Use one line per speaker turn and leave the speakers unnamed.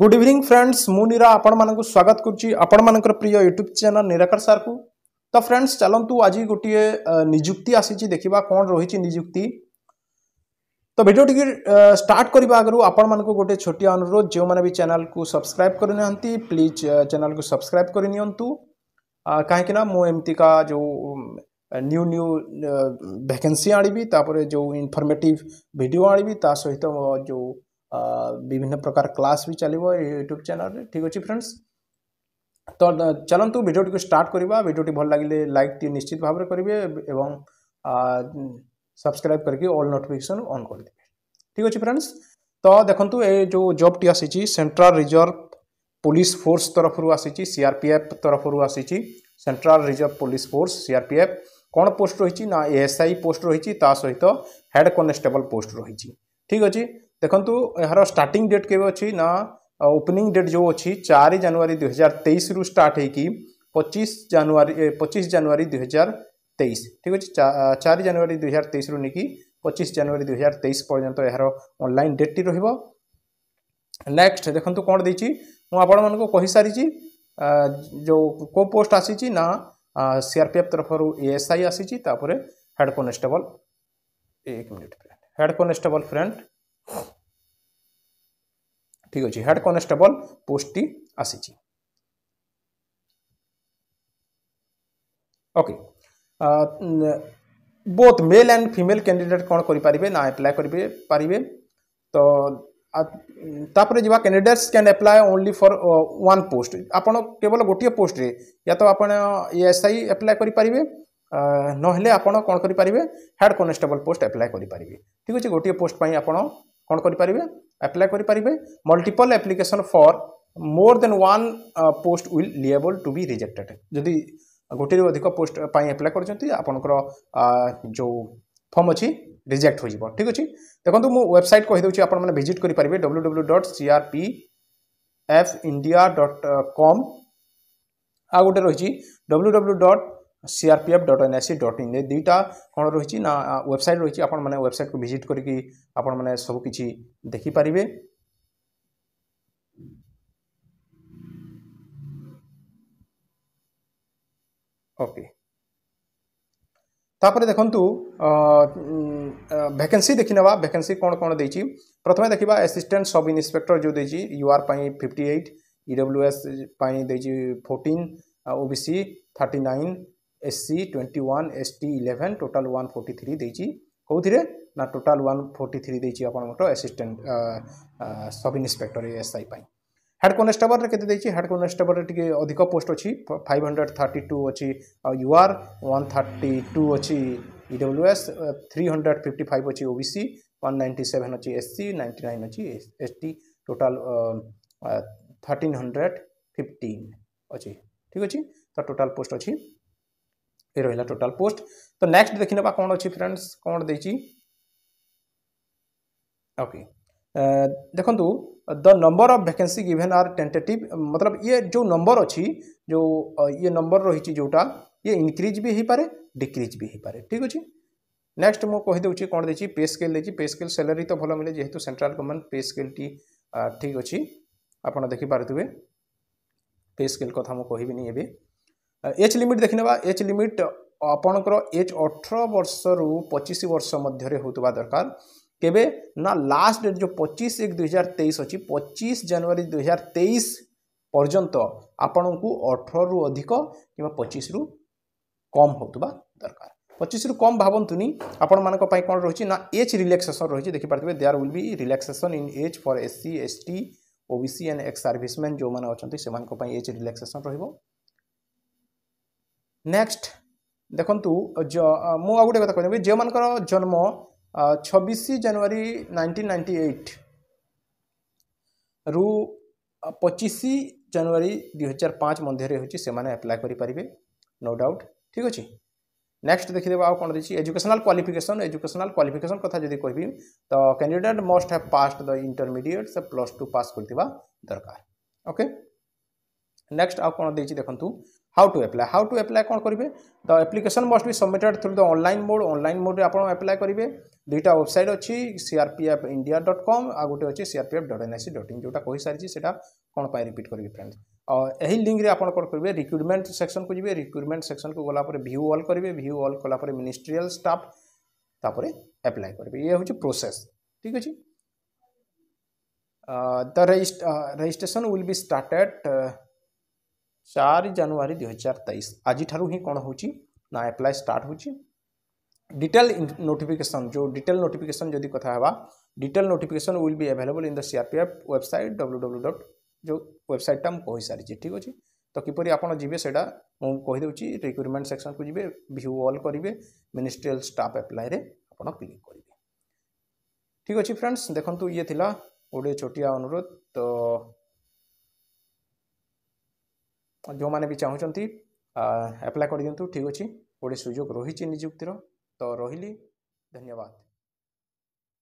Good evening friends मुरा आपण आपण स्वागत कर प्रिय यूट्यूब चैनल निराकर सार को तो फ्रेंड्स चलतु आज गोटे निजुक्ति आसी देखा कौन रही निजुक्ति तो भिडियो टी स्टार्ट करने आपण मैं गोटे छोटिया अनुरोध जो मैंने भी चैनल को सब्सक्राइब करना प्लीज चैनल को सब्सक्राइब करनी कहीं का जो न्यू न्यू भैकेन्सी आपर जो इनफर्मेटिव भिड आ सहित जो বিভিন্ন প্রকার ক্লাস বি চালিব ইউট্যুব চ্যানেল ঠিক আছে ফ্রেন্ডস তো চলন্তু ভিডিওটি স্টার্ট করা ভিডিওটি ভাল লাগলে লাইকটি নিশ্চিত ভাবে করবে এবং সবসক্রাইব করি অল নোটিফিকেসন অন করেদেবে ঠিক আছে ফ্রেন্ডস তো দেখুন এই যে জবটি আসিছি সেন্ট্রাল রিজর্ভ পুলিশ ফোর্স তরফর আসিছি সিআরপিএফ তরফর আসিছি central reserve police force CRPF কোণ পোস্ট রয়েছে না এএসআই পোস্ট রয়েছে তা সহিত হেড কনস্টেবল পোস্ট রয়েছে ঠিক আছে देखु यार स्टार्ट डेट के ना ओपनिंग डेट जो अच्छी चार जानुरी दुई हजार तेईस स्टार्ट होचिश जानुरी पचिश जानुरी दुई हजार तेईस ठीक अच्छे चार जानुरी दुई हजार तेईस रू नहीं पचिश जानुरी दुई हजार तेईस पर्यटन यार अनल अनलाइन डेटटी रेक्स्ट देखो कौन दे आपण कही सारी जो को पोस्ट आसी सीआरपीएफ तरफ एस आई आसी हेड कनेस्टेबल एक मिनिट हेड कनेस्टेबल फ्रेंड। ঠিক আছে হেড কনস্টেবল পোস্টটি আসিছি okay both male and female candidate କ'ଣ କରିପାରିବେ ନା ଆପ୍ଲାଏ କରିବେ ପାରିବେ ତ ତାପରେ ଯିବା candidates can apply only for one post ଆପଣ କେବଳ ଗୋଟିଏ ପୋଷ୍ଟରେ ୟା ତ ଆପଣ ଏସ୍ ଆଇ ଆପ୍ଲାଏ କରିପାରିବେ ନହେଲେ ଆପଣ କ'ଣ କରିପାରିବେ ହେଡ଼୍ କନେଷ୍ଟେବଲ୍ ପୋଷ୍ଟ ଆପ୍ଲାଏ କରିପାରିବେ ଠିକ୍ ଅଛି ଗୋଟିଏ ପୋଷ୍ଟ ପାଇଁ ଆପଣ କ'ଣ କରିପାରିବେ ଆପ୍ଲାଏ କରିପାରିବେ multiple application for more than one post will liable to be rejected ଯଦି ଗୋଟିଏରୁ ଅଧିକ ପୋଷ୍ଟ ପାଇଁ ଆପ୍ଲାଏ କରିଛନ୍ତି ଆପଣଙ୍କର ଯେଉଁ ଫର୍ମ ଅଛି ରିଜେକ୍ଟ ହୋଇଯିବ ଠିକ୍ ଅଛି ଦେଖନ୍ତୁ ମୁଁ ୱେବସାଇଟ୍ କହିଦେଉଛି ଆପଣମାନେ ଭିଜିଟ୍ କରିପାରିବେ W W dot C R P F India dot com ଆଉ ଗୋଟେ ରହିଛି W W dot CRPF dot N C dot in दुईटा कौन रही वेबसाइट रही वेबसाइट को भिजिट करी आपकी देखिपर ओके तापर देखु भैकेन्सी देखने वैकेन्सी कौन कौन दे प्रथम देखा एसीस्टाट सब इन्स्पेक्टर जो देखिए यूआर पर fifty eight EW S fourteen OBC thirty nine SC twenty one ST eleven total one forty three ଦେଇଛି କେଉଁଥିରେ ନା ଟୋଟାଲ ୱାନ୍ ଫୋର୍ଟି ଥ୍ରୀ ଦେଇଛି ଆପଣଙ୍କର ଆସିଷ୍ଟାଣ୍ଟ ସବ୍ ଇନ୍ସପେକ୍ଟର ଏସ୍ଆଇ ପାଇଁ ହେଡ୍ କନେଷ୍ଟେବଲ୍ରେ କେତେ ଦେଇଛି ହେଡ୍ କନେଷ୍ଟେବଲ୍ରେ ଟିକେ ଅଧିକ ପୋଷ୍ଟ ଅଛି ଫାଇଭ୍ ହଣ୍ଡ୍ରେଡ଼ ଥାର୍ଟି ଟୁ ଅଛି ଆଉ U R one thirty two ଅଛି EW S three hundred fifty five ଅଛି O B C one ninety seven ଅଛି ଏସ୍ ସି ନାଇଣ୍ଟି ନାଇନ୍ ଅଛି S T total thirteen hundred fifteen ଅଛି ଠିକ୍ ଅଛି ତ ଟୋଟାଲ ପୋଷ୍ଟ ଅଛି ये रहा टोटाल पोस्ट तो नेक्स्ट देखने ना कौन अच्छी फ्रेंड्स कौन दे ओके देखु the number of vacancy given are tentative मतलब ये जो नंबर अच्छी जो ये नंबर रही जोटा ये इनक्रीज भी हो पाए डिक्रीज भी हो पाए ठीक अच्छे नेक्स्ट मुझे कहीदे कौन दे पे स्केल दे पे स्केल सैलरी तो भल मिले जेहेतु सेन्ट्राल गवर्नमेंट पे स्केल टी ठीक अच्छी आपड़ देखिपे पे स्केल कथा मुझे कहबी एवं एज लिमिट देखने एज लिमिट आपणकर एज अठर वर्ष रु पचिश वर्ष मध्य होता दरकार के लास्ट डेट जो पचिश एक दुई हजार तेईस अच्छी पचिश जानुरी दुई हजार तेईस पर्यत आपण को अठर रु अधिक कि पचीस रु कम हो दरकार पचीस रु कम भावतुनि आपण मैं कौन रही एज रिलैक्सेसन रही देखिपे there will be relaxation in age for S C S T O B and ex serviceman जो मैंने अच्छा से एज रिलैक्सेसन रहा ନେକ୍ସଟ ଦେଖନ୍ତୁ ମୁଁ ଆଉ ଗୋଟେ କଥା କହିଦେବି ଯେଉଁମାନଙ୍କର ଜନ୍ମ ଛବିଶ ଜାନୁଆରୀ ନାଇଣ୍ଟିନ୍ ନାଇଣ୍ଟି ଏଇଟ୍ ରୁ ପଚିଶ ଜାନୁଆରୀ ଦୁଇହଜାର ପାଞ୍ଚ ମଧ୍ୟରେ ହେଉଛି ସେମାନେ ଆପ୍ଲାଏ କରିପାରିବେ ନୋ ଡାଉଟ୍ ଠିକ୍ ଅଛି ନେକ୍ସଟ ଦେଖିଦେବା ଆଉ କ'ଣ ଦେଇଛି ଏଜୁକେସନାଲ୍ କ୍ୱାଲିଫିକେସନ୍ ଏଜୁକେସନାଲ୍ କ୍ୱାଲିଫିକେସନ୍ କଥା ଯଦି କହିବି ତ candidate must have passed the intermediate ସେ ପ୍ଲସ୍ ଟୁ ପାସ୍ କରିଥିବା ଦରକାର ଓକେ ନେକ୍ସଟ ଆଉ କ'ଣ ଦେଇଛି ଦେଖନ୍ତୁ how to apply how to apply कौन करेंगे the application must be submitted through the online mode online मोड्रे आप एप्लाए करेंगे दुईटा वेबसाइट अच्छी सीआरपीएफ इंडिया डट कम आ गोटे अच्छी सीआरपीएफ डट एन आई सी डट इन जोटा कही सारी से कौन पर रिपीट करेंगे फ्रेंड्स यही लिंक्रे आप कौन करेंगे रिक्रुटमेंट सेक्शन को जी रिक्रुटमेंट सेक्शन को गलापर भ्यू अल करेंगे भ्यू अल कलापर मिनिस्ट्रियल स्टाफ तापर एप्लाए करेंगे ये हूँ प्रोसेस ठीक अच्छे the registration will be started ଚାରି ଜାନୁଆରୀ ଦୁଇହଜାର ତେଇଶ ଆଜିଠାରୁ ହିଁ କ'ଣ ହେଉଛି ନା ଆପ୍ଲାଏ ଷ୍ଟାର୍ଟ ହେଉଛି ଡିଟେଲ୍ ନୋଟିଫିକେସନ୍ ଯେଉଁ ଡିଟେଲ୍ ନୋଟିଫିକେସନ୍ ଯଦି କଥା ହେବା detail notification will be available in the C R P F website W W dot ଯେଉଁ ୱେବସାଇଟ୍ଟା ମୁଁ କହିସାରିଛି ଠିକ୍ ଅଛି ତ କିପରି ଆପଣ ଯିବେ ସେଇଟା ମୁଁ କହିଦେଉଛି ରିକ୍ରୁଟମେଣ୍ଟ ସେକ୍ସନ୍କୁ ଯିବେ ଭିୟୁ ଅଲ୍ କରିବେ ମିନିଷ୍ଟ୍ରିଆଲ୍ ଷ୍ଟାଫ୍ ଆପ୍ଲାଏରେ ଆପଣ କ୍ଲିକ୍ କରିବେ ଠିକ୍ ଅଛି ଫ୍ରେଣ୍ଡସ୍ ଦେଖନ୍ତୁ ଇଏ ଥିଲା ଗୋଟିଏ ଛୋଟିଆ ଅନୁରୋଧ ତ ଯେଉଁମାନେ ବି ଚାହୁଁଛନ୍ତି ଆପ୍ଲାଏ କରିଦିଅନ୍ତୁ ଠିକ୍ ଅଛି ଗୋଟେ ସୁଯୋଗ ରହିଛି ନିଯୁକ୍ତିର ତ ରହିଲି ଧନ୍ୟବାଦ